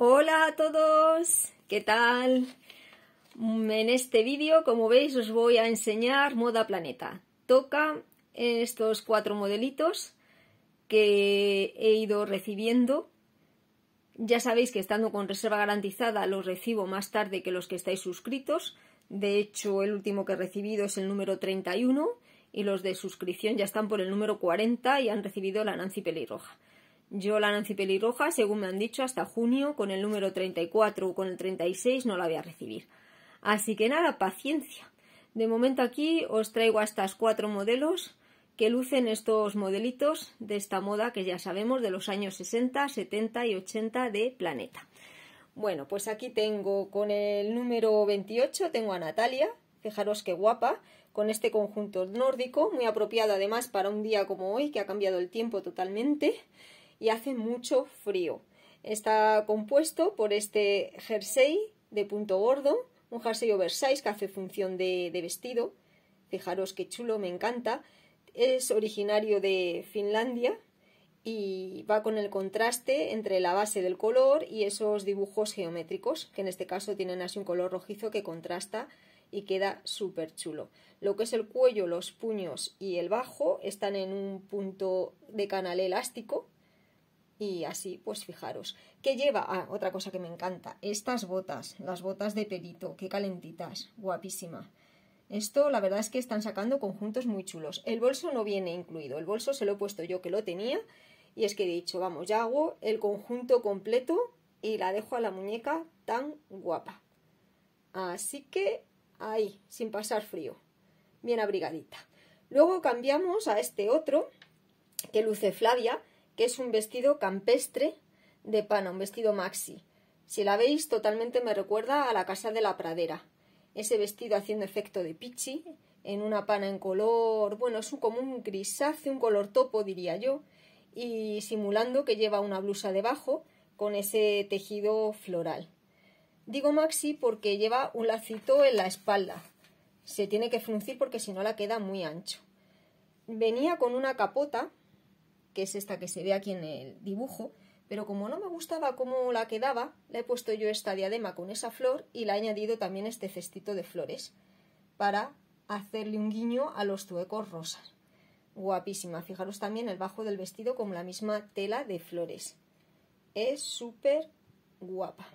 Hola a todos, ¿qué tal? En este vídeo, como veis, os voy a enseñar Moda Planeta. Toca estos cuatro modelitos que he ido recibiendo. Ya sabéis que estando con reserva garantizada los recibo más tarde que los que estáis suscritos. De hecho, el último que he recibido es el número 31 y los de suscripción ya están por el número 40 y han recibido la Nancy Pelirroja. Yo la Nancy Pelirroja, según me han dicho, hasta junio con el número 34 o con el 36 no la voy a recibir. Así que nada, paciencia. De momento aquí os traigo a estas cuatro modelos que lucen estos modelitos de esta moda que ya sabemos de los años 60, 70 y 80 de Planeta. Bueno, pues aquí tengo con el número 28, tengo a Natalia, fijaros qué guapa, con este conjunto nórdico, muy apropiado además para un día como hoy que ha cambiado el tiempo totalmente y hace mucho frío. Está compuesto por este jersey de punto gordo, un jersey oversize que hace función de, vestido. Fijaros qué chulo, me encanta. Es originario de Finlandia y va con el contraste entre la base del color y esos dibujos geométricos, que en este caso tienen así un color rojizo que contrasta y queda súper chulo. Lo que es el cuello, los puños y el bajo están en un punto de canal elástico y así pues fijaros que lleva ah, otra cosa que me encanta estas botas las botas de perito qué calentitas guapísima esto la verdad es que están sacando conjuntos muy chulos el bolso no viene incluido el bolso se lo he puesto yo que lo tenía y es que he dicho vamos ya hago el conjunto completo y la dejo a la muñeca tan guapa así que ahí sin pasar frío bien abrigadita luego cambiamos a este otro que luce Flavia que es un vestido campestre de pana, un vestido maxi. Si la veis, totalmente me recuerda a la Casa de la Pradera. Ese vestido haciendo efecto de pichi, en una pana en color, bueno, es un, común un grisáceo, un color topo, diría yo, y simulando que lleva una blusa debajo con ese tejido floral. Digo maxi porque lleva un lacito en la espalda. Se tiene que fruncir porque si no la queda muy ancho. Venía con una capota que es esta que se ve aquí en el dibujo, pero como no me gustaba cómo la quedaba, le he puesto yo esta diadema con esa flor y le he añadido también este cestito de flores para hacerle un guiño a los zuecos rosas. Guapísima, fijaros también el bajo del vestido con la misma tela de flores. Es súper guapa.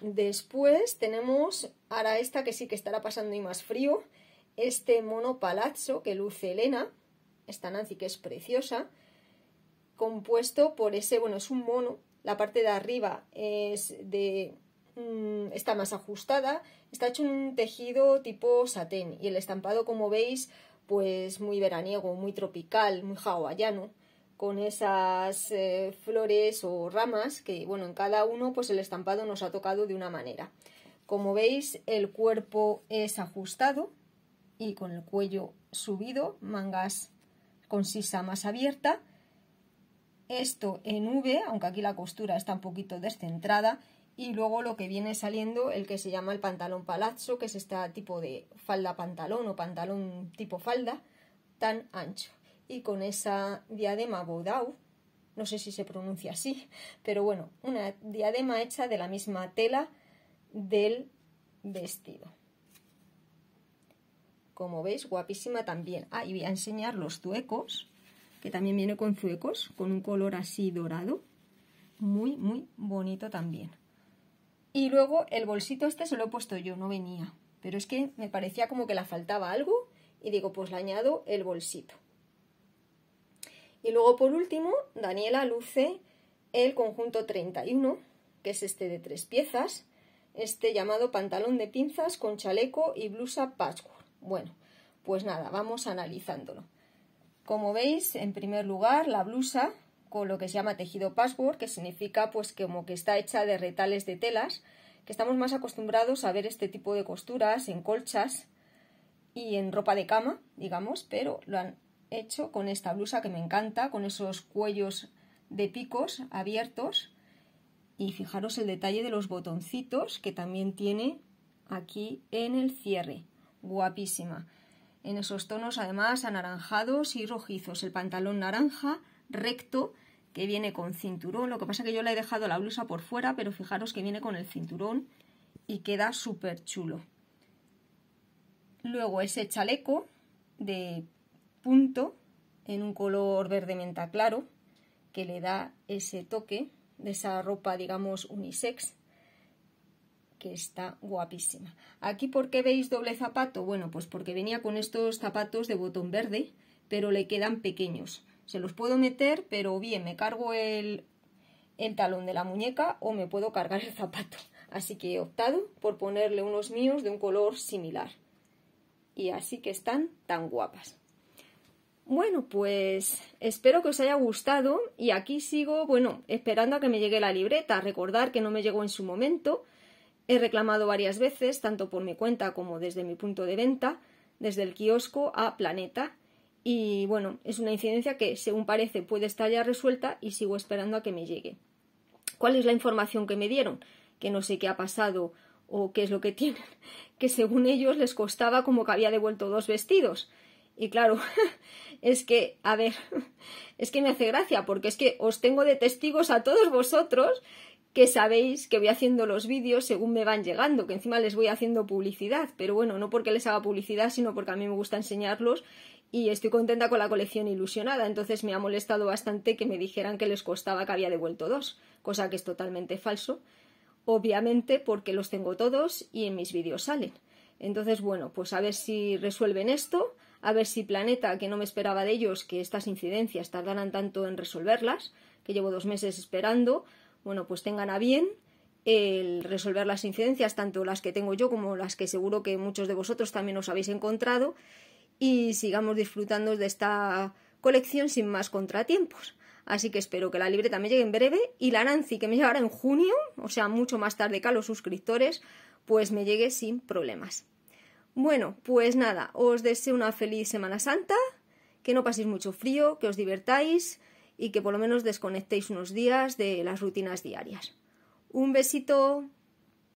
Después tenemos, ahora esta que sí que estará pasando y más frío, este mono palazzo que luce Elena, esta Nancy que es preciosa, compuesto por ese, bueno, es un mono, la parte de arriba es de mm, está más ajustada, está hecho un tejido tipo satén y el estampado, como veis, pues muy veraniego, muy tropical, muy hawaiano, con esas eh, flores o ramas que, bueno, en cada uno pues el estampado nos ha tocado de una manera. Como veis, el cuerpo es ajustado y con el cuello subido, mangas con sisa más abierta. Esto en V, aunque aquí la costura está un poquito descentrada. Y luego lo que viene saliendo, el que se llama el pantalón palazzo, que es este tipo de falda pantalón o pantalón tipo falda, tan ancho. Y con esa diadema bodau, no sé si se pronuncia así, pero bueno, una diadema hecha de la misma tela del vestido como veis, guapísima también. Ah, y voy a enseñar los zuecos, que también viene con zuecos, con un color así dorado. Muy, muy bonito también. Y luego el bolsito este se lo he puesto yo, no venía. Pero es que me parecía como que le faltaba algo y digo, pues le añado el bolsito. Y luego por último, Daniela luce el conjunto 31, que es este de tres piezas, este llamado pantalón de pinzas con chaleco y blusa patchwork. Bueno, pues nada, vamos analizándolo. Como veis, en primer lugar, la blusa con lo que se llama tejido password, que significa pues como que está hecha de retales de telas, que estamos más acostumbrados a ver este tipo de costuras en colchas y en ropa de cama, digamos, pero lo han hecho con esta blusa que me encanta, con esos cuellos de picos abiertos y fijaros el detalle de los botoncitos que también tiene aquí en el cierre guapísima. En esos tonos, además, anaranjados y rojizos. El pantalón naranja, recto, que viene con cinturón. Lo que pasa que yo le he dejado la blusa por fuera, pero fijaros que viene con el cinturón y queda súper chulo. Luego ese chaleco de punto en un color verde menta claro, que le da ese toque de esa ropa, digamos, unisex que está guapísima. Aquí, ¿por qué veis doble zapato? Bueno, pues porque venía con estos zapatos de botón verde, pero le quedan pequeños. Se los puedo meter, pero bien, me cargo el, el talón de la muñeca o me puedo cargar el zapato. Así que he optado por ponerle unos míos de un color similar. Y así que están tan guapas. Bueno, pues espero que os haya gustado y aquí sigo, bueno, esperando a que me llegue la libreta. Recordar que no me llegó en su momento, He reclamado varias veces, tanto por mi cuenta como desde mi punto de venta, desde el kiosco a Planeta. Y bueno, es una incidencia que, según parece, puede estar ya resuelta y sigo esperando a que me llegue. ¿Cuál es la información que me dieron? Que no sé qué ha pasado o qué es lo que tienen. Que según ellos les costaba como que había devuelto dos vestidos. Y claro, es que, a ver, es que me hace gracia porque es que os tengo de testigos a todos vosotros que sabéis que voy haciendo los vídeos según me van llegando, que encima les voy haciendo publicidad, pero bueno, no porque les haga publicidad, sino porque a mí me gusta enseñarlos y estoy contenta con la colección ilusionada, entonces me ha molestado bastante que me dijeran que les costaba que había devuelto dos, cosa que es totalmente falso, obviamente porque los tengo todos y en mis vídeos salen. Entonces, bueno, pues a ver si resuelven esto, a ver si Planeta, que no me esperaba de ellos que estas incidencias tardaran tanto en resolverlas, que llevo dos meses esperando, bueno, pues tengan a bien el resolver las incidencias, tanto las que tengo yo como las que seguro que muchos de vosotros también os habéis encontrado, y sigamos disfrutando de esta colección sin más contratiempos. Así que espero que la libreta me llegue en breve y la Nancy que me llegará en junio, o sea, mucho más tarde que a los suscriptores, pues me llegue sin problemas. Bueno, pues nada, os deseo una feliz Semana Santa, que no paséis mucho frío, que os divertáis, y que por lo menos desconectéis unos días de las rutinas diarias. Un besito.